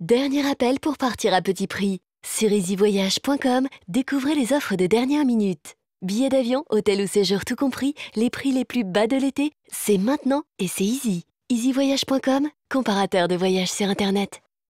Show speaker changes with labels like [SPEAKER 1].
[SPEAKER 1] Dernier appel pour partir à petit prix. Sur easyvoyage.com, découvrez les offres de dernière minute. Billets d'avion, hôtel ou séjour tout compris, les prix les plus bas de l'été, c'est maintenant et c'est easy. easyvoyage.com,
[SPEAKER 2] comparateur de voyages sur
[SPEAKER 1] Internet.